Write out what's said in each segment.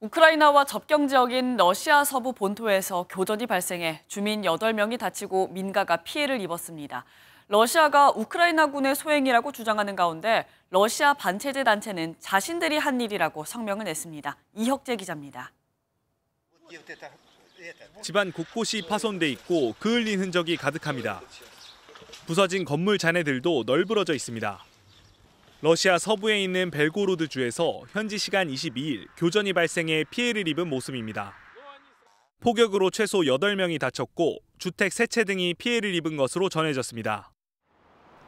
우크라이나와 접경 지역인 러시아 서부 본토에서 교전이 발생해 주민 8명이 다치고 민가가 피해를 입었습니다. 러시아가 우크라이나군의 소행이라고 주장하는 가운데 러시아 반체제 단체는 자신들이 한 일이라고 성명을 냈습니다. 이혁재 기자입니다. 집안 곳곳이 파손돼 있고 그을린 흔적이 가득합니다. 부서진 건물 잔해들도 널브러져 있습니다. 러시아 서부에 있는 벨고로드 주에서 현지 시간 22일 교전이 발생해 피해를 입은 모습입니다. 폭격으로 최소 8명이 다쳤고 주택 3채 등이 피해를 입은 것으로 전해졌습니다.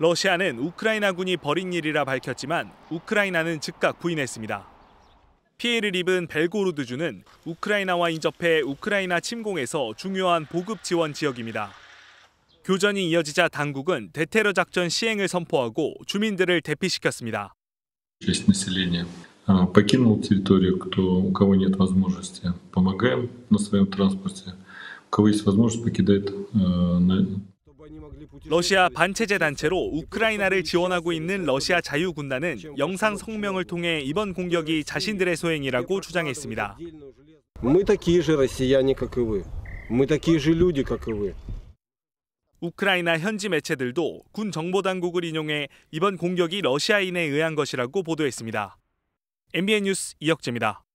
러시아는 우크라이나군이 벌인 일이라 밝혔지만 우크라이나는 즉각 부인했습니다. 피해를 입은 벨고로드주는 우크라이나와 인접해 우크라이나 침공에서 중요한 보급 지원 지역입니다. 교전이 이어지자 당국은 대테러 작전 시행을 선포하고 주민들을 대피시켰습니다. покинул территорию, кто, у кого нет возможности, помогаем на своем транспорте. У кого есть возможность, покидает на... 러시아 반체제 단체로 우크라이나를 지원하고 있는 러시아 자유군단은 영상 성명을 통해 이번 공격이 자신들의 소행이라고 주장했습니다. Мы такие же россияне, как и вы. Мы такие же люди, как и вы. 우크라이나 현지 매체들도 군 정보당국을 인용해 이번 공격이 러시아인에 의한 것이라고 보도했습니다. MBN 뉴스 이혁재입니다.